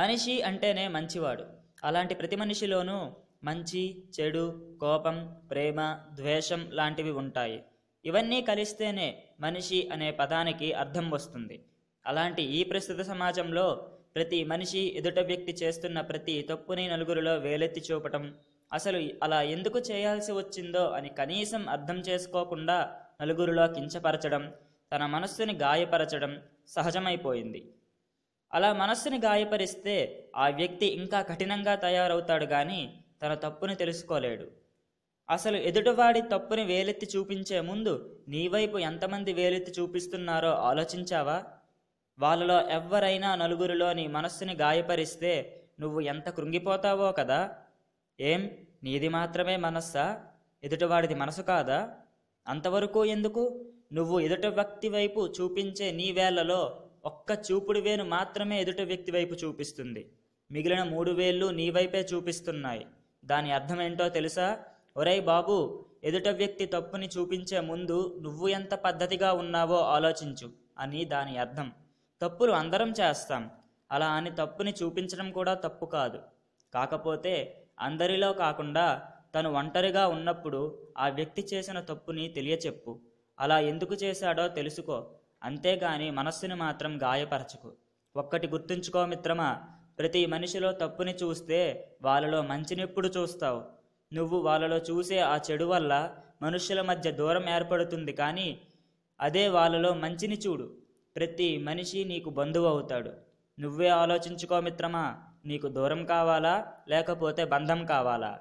మనిషి అంటేనే మంచివాడు అలాంటి ప్రతి మనిషిలోనూ మంచి చెడు కోపం ప్రేమ ద్వేషం లాంటివి ఉంటాయి ఇవన్నీ కలిస్తేనే మనిషి అనే పదానికి అర్థం వస్తుంది అలాంటి ఈ ప్రస్తుత సమాజంలో ప్రతి మనిషి ఎదుట వ్యక్తి చేస్తున్న ప్రతి తప్పుని నలుగురిలో వేలెత్తి చూపటం అసలు అలా ఎందుకు చేయాల్సి వచ్చిందో అని కనీసం అర్థం చేసుకోకుండా నలుగురిలో కించపరచడం తన మనస్సుని గాయపరచడం సహజమైపోయింది అలా మనస్సుని గాయపరిస్తే ఆ వ్యక్తి ఇంకా కఠినంగా తయారవుతాడు కానీ తన తప్పుని తెలుసుకోలేడు అసలు ఎదుటివాడి తప్పుని వేలెత్తి చూపించే ముందు నీవైపు ఎంతమంది వేలెత్తి చూపిస్తున్నారో ఆలోచించావా వాళ్ళలో ఎవ్వరైనా నలుగురిలో నీ మనస్సుని గాయపరిస్తే నువ్వు ఎంత కృంగిపోతావో కదా ఏం నీది మాత్రమే మనస్సా ఎదుటివాడిది మనసు కాదా అంతవరకు ఎందుకు నువ్వు ఎదుటి వ్యక్తి వైపు చూపించే నీ వేళ్లలో ఒక్క చూపుడు వేలు మాత్రమే ఎదుటి వ్యక్తి వైపు చూపిస్తుంది మిగిలిన మూడు వేళ్ళు నీ వైపే చూపిస్తున్నాయి దాని అర్థం ఏంటో తెలుసా ఒరై బాబు ఎదుట వ్యక్తి తప్పుని చూపించే ముందు నువ్వు ఎంత పద్ధతిగా ఉన్నావో ఆలోచించు అని దాని అర్థం తప్పులు అందరం చేస్తాం అలా అని తప్పుని చూపించడం కూడా తప్పు కాదు కాకపోతే అందరిలో కాకుండా తను ఒంటరిగా ఉన్నప్పుడు ఆ వ్యక్తి చేసిన తప్పుని తెలియచెప్పు అలా ఎందుకు చేశాడో తెలుసుకో అంతేగాని మనస్సును మాత్రం గాయపరచకు ఒక్కటి గుర్తుంచుకో మిత్రమా ప్రతి మనిషిలో తప్పుని చూస్తే వాళ్ళలో మంచినెప్పుడు చూస్తావు నువ్వు వాళ్ళలో చూసే ఆ చెడు వల్ల మనుషుల మధ్య దూరం ఏర్పడుతుంది కానీ అదే వాళ్ళలో మంచిని చూడు ప్రతి మనిషి నీకు బంధువు అవుతాడు నువ్వే ఆలోచించుకో మిత్రమా నీకు దూరం కావాలా లేకపోతే బంధం కావాలా